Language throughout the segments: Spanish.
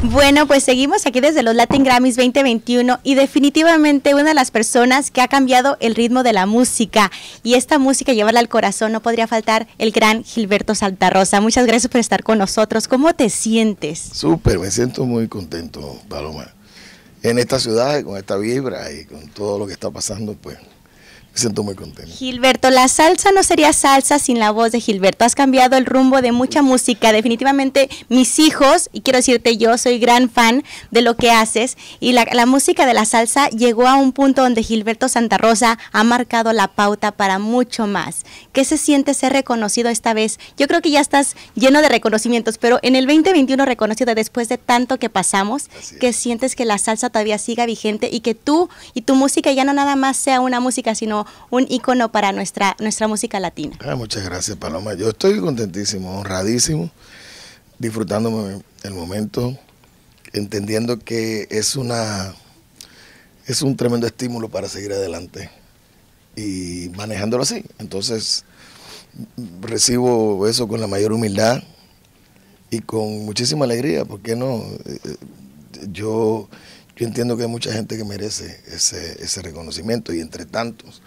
Bueno, pues seguimos aquí desde los Latin Grammys 2021 y definitivamente una de las personas que ha cambiado el ritmo de la música y esta música llevarla al corazón no podría faltar el gran Gilberto Santarosa. Muchas gracias por estar con nosotros. ¿Cómo te sientes? Súper, me siento muy contento, Paloma. En esta ciudad, con esta vibra y con todo lo que está pasando, pues siento muy contento. Gilberto, la salsa no sería salsa sin la voz de Gilberto. Has cambiado el rumbo de mucha música. Definitivamente mis hijos, y quiero decirte yo, soy gran fan de lo que haces. Y la, música de la salsa llegó a un punto donde Gilberto Santa Rosa ha marcado la pauta para mucho más. ¿Qué se siente ser reconocido esta vez? Yo creo que ya estás lleno de reconocimientos, pero en el 2021 reconocido después de tanto que pasamos, ¿Qué sientes que la salsa todavía siga vigente y que tú y tu música ya no nada más sea una música, sino un icono para nuestra, nuestra música latina. Ah, muchas gracias, Paloma. Yo estoy contentísimo, honradísimo, disfrutándome el momento, entendiendo que es una es un tremendo estímulo para seguir adelante y manejándolo así. Entonces, recibo eso con la mayor humildad y con muchísima alegría, porque no, eh, yo, entiendo que hay mucha gente que merece ese reconocimiento y entre tantos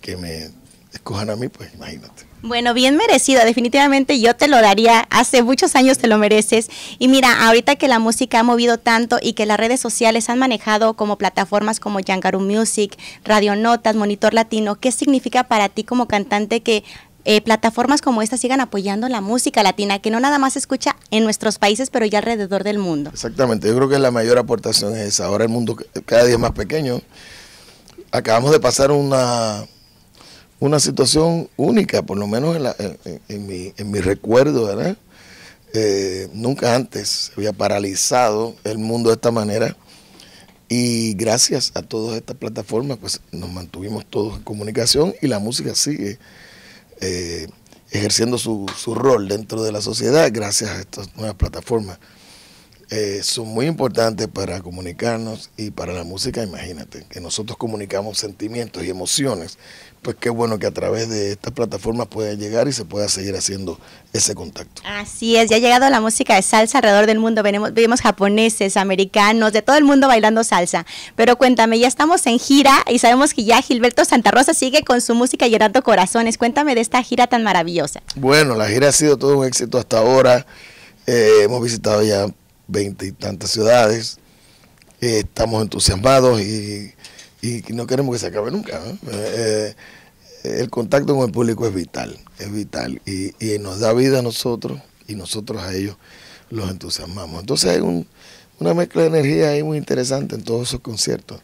que me escojan a mí, pues imagínate. Bueno, bien merecido, definitivamente yo te lo daría, hace muchos años te lo mereces. Y mira, ahorita que la música ha movido tanto y que las redes sociales han manejado como plataformas como Yangaru Music, Radio Notas, Monitor Latino, ¿qué significa para ti como cantante que eh, plataformas como esta sigan apoyando la música latina, que no nada más se escucha en nuestros países, pero ya alrededor del mundo. Exactamente, yo creo que la mayor aportación es Ahora el mundo cada día es más pequeño. Acabamos de pasar una, una situación única, por lo menos en, mi, recuerdo, ¿verdad? Eh, nunca antes se había paralizado el mundo de esta manera y gracias a todas estas plataformas pues nos mantuvimos todos en comunicación y la música sigue eh, ejerciendo su, su rol dentro de la sociedad gracias a estas nuevas plataformas. Eh, son muy importantes para comunicarnos y para la música, imagínate, que nosotros comunicamos sentimientos y emociones, pues qué bueno que a través de estas plataformas pueda llegar y se pueda seguir haciendo ese contacto. Así es, ya ha llegado la música de salsa alrededor del mundo, Venimos, vemos japoneses, americanos, de todo el mundo bailando salsa, pero cuéntame, ya estamos en gira y sabemos que ya Gilberto Santa Rosa sigue con su música llenando corazones, cuéntame de esta gira tan maravillosa. Bueno, la gira ha sido todo un éxito hasta ahora. Eh, hemos visitado ya veinte y tantas ciudades. Eh, estamos entusiasmados y, no queremos que se acabe nunca. Eh, eh, el contacto con el público es vital, es vital y, nos da vida a nosotros y nosotros a ellos los entusiasmamos. Entonces hay una mezcla de energía ahí muy interesante en todos esos conciertos.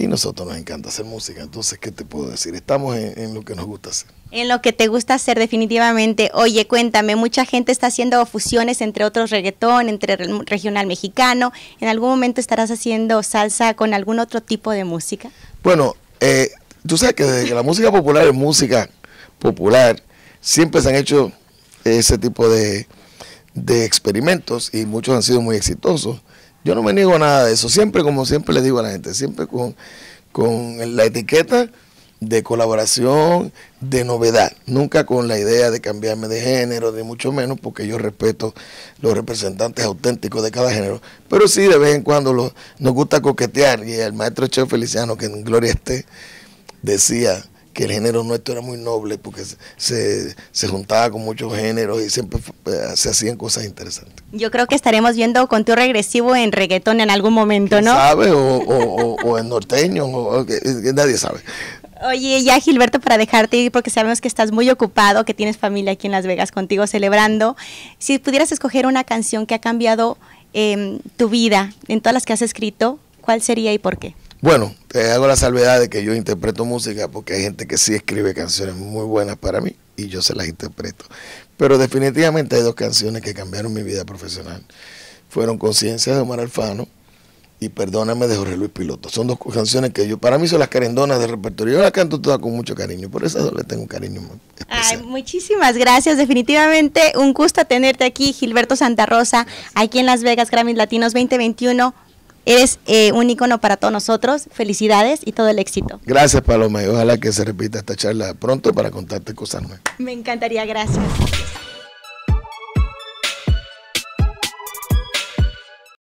Y nosotros nos encanta hacer música, entonces, ¿qué te puedo decir? Estamos en, lo que nos gusta hacer. En lo que te gusta hacer definitivamente. Oye, cuéntame, mucha gente está haciendo fusiones entre otros reggaetón, entre regional mexicano. ¿En algún momento estarás haciendo salsa con algún otro tipo de música? Bueno, eh, tú sabes que desde que la música popular es música popular, siempre se han hecho ese tipo de experimentos y muchos han sido muy exitosos. Yo no me niego a nada de eso. Siempre, como siempre le digo a la gente, siempre con, con la etiqueta de colaboración, de novedad, nunca con la idea de cambiarme de género, ni mucho menos, porque yo respeto los representantes auténticos de cada género, pero sí de vez en cuando nos gusta coquetear, y el maestro Cheo Feliciano, que en Gloria esté, decía, que el género nuestro era muy noble porque se, juntaba con muchos géneros y siempre eh, se hacían cosas interesantes. Yo creo que estaremos viendo con tu regresivo en reggaetón en algún momento, ¿no? ¿Sabe? O, o, en norteño, o, nadie sabe. Oye, ya Gilberto, para dejarte ir, porque sabemos que estás muy ocupado, que tienes familia aquí en Las Vegas contigo celebrando, si pudieras escoger una canción que ha cambiado em, tu vida en todas las que has escrito, ¿cuál sería y por qué? Bueno, te hago la salvedad de que yo interpreto música porque hay gente que sí escribe canciones muy buenas para mí y yo se las interpreto. Pero definitivamente hay dos canciones que cambiaron mi vida profesional. Fueron Conciencia de Omar Alfano y Perdóname de Jorge Luis Piloto. Son dos canciones que yo, para mí son las carendonas del repertorio. Yo las canto todas con mucho cariño, por eso le tengo cariño Ay, muchísimas gracias, definitivamente un gusto tenerte aquí, Gilberto Santa Rosa, aquí en Las Vegas, Grammys Latinos 2021. Eres eh, un ícono para todos nosotros. Felicidades y todo el éxito. Gracias, Paloma. Y ojalá que se repita esta charla pronto para contarte cosas nuevas. Me encantaría, gracias.